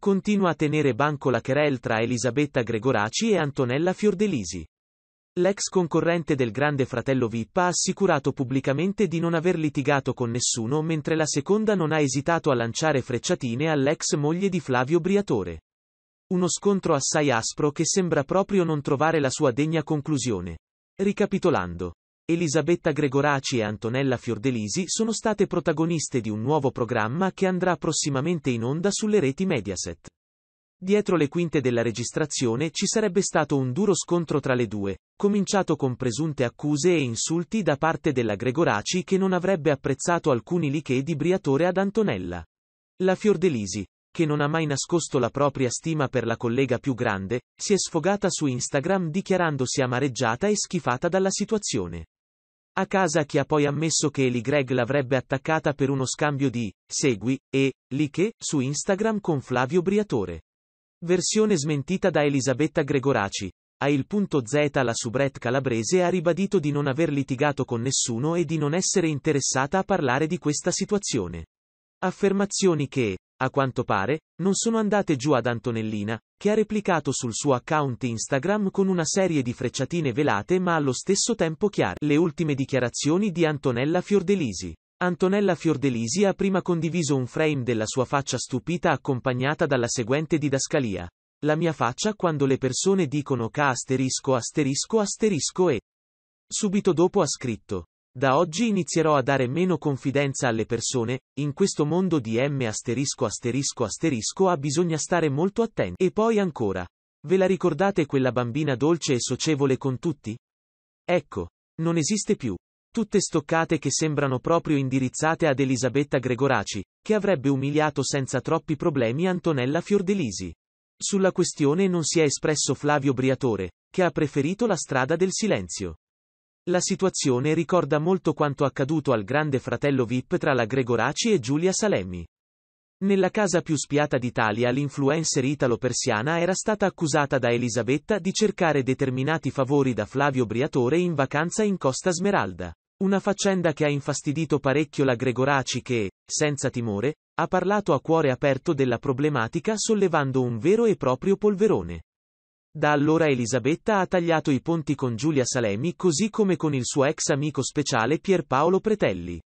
Continua a tenere banco la querel tra Elisabetta Gregoraci e Antonella Fiordelisi. L'ex concorrente del Grande Fratello VIP ha assicurato pubblicamente di non aver litigato con nessuno mentre la seconda non ha esitato a lanciare frecciatine all'ex moglie di Flavio Briatore. Uno scontro assai aspro che sembra proprio non trovare la sua degna conclusione. Ricapitolando. Elisabetta Gregoraci e Antonella Fiordelisi sono state protagoniste di un nuovo programma che andrà prossimamente in onda sulle reti Mediaset. Dietro le quinte della registrazione ci sarebbe stato un duro scontro tra le due, cominciato con presunte accuse e insulti da parte della Gregoraci che non avrebbe apprezzato alcuni liché di Briatore ad Antonella. La Fiordelisi, che non ha mai nascosto la propria stima per la collega più grande, si è sfogata su Instagram dichiarandosi amareggiata e schifata dalla situazione. A casa chi ha poi ammesso che Eli Greg l'avrebbe attaccata per uno scambio di segui e like su Instagram con Flavio Briatore. Versione smentita da Elisabetta Gregoraci. A il punto Z la subret calabrese ha ribadito di non aver litigato con nessuno e di non essere interessata a parlare di questa situazione. Affermazioni che, a quanto pare, non sono andate giù ad Antonellina, che ha replicato sul suo account Instagram con una serie di frecciatine velate ma allo stesso tempo chiare le ultime dichiarazioni di Antonella Fiordelisi. Antonella Fiordelisi ha prima condiviso un frame della sua faccia stupita accompagnata dalla seguente didascalia. La mia faccia quando le persone dicono K asterisco asterisco asterisco e. Subito dopo ha scritto. Da oggi inizierò a dare meno confidenza alle persone, in questo mondo di M asterisco asterisco asterisco A bisogna stare molto attenti. E poi ancora. Ve la ricordate quella bambina dolce e socievole con tutti? Ecco. Non esiste più. Tutte stoccate che sembrano proprio indirizzate ad Elisabetta Gregoraci, che avrebbe umiliato senza troppi problemi Antonella Fiordelisi. Sulla questione non si è espresso Flavio Briatore, che ha preferito la strada del silenzio. La situazione ricorda molto quanto accaduto al grande fratello VIP tra la Gregoraci e Giulia Salemmi. Nella casa più spiata d'Italia l'influencer italo-persiana era stata accusata da Elisabetta di cercare determinati favori da Flavio Briatore in vacanza in Costa Smeralda. Una faccenda che ha infastidito parecchio la Gregoraci che, senza timore, ha parlato a cuore aperto della problematica sollevando un vero e proprio polverone. Da allora Elisabetta ha tagliato i ponti con Giulia Salemi così come con il suo ex amico speciale Pierpaolo Pretelli.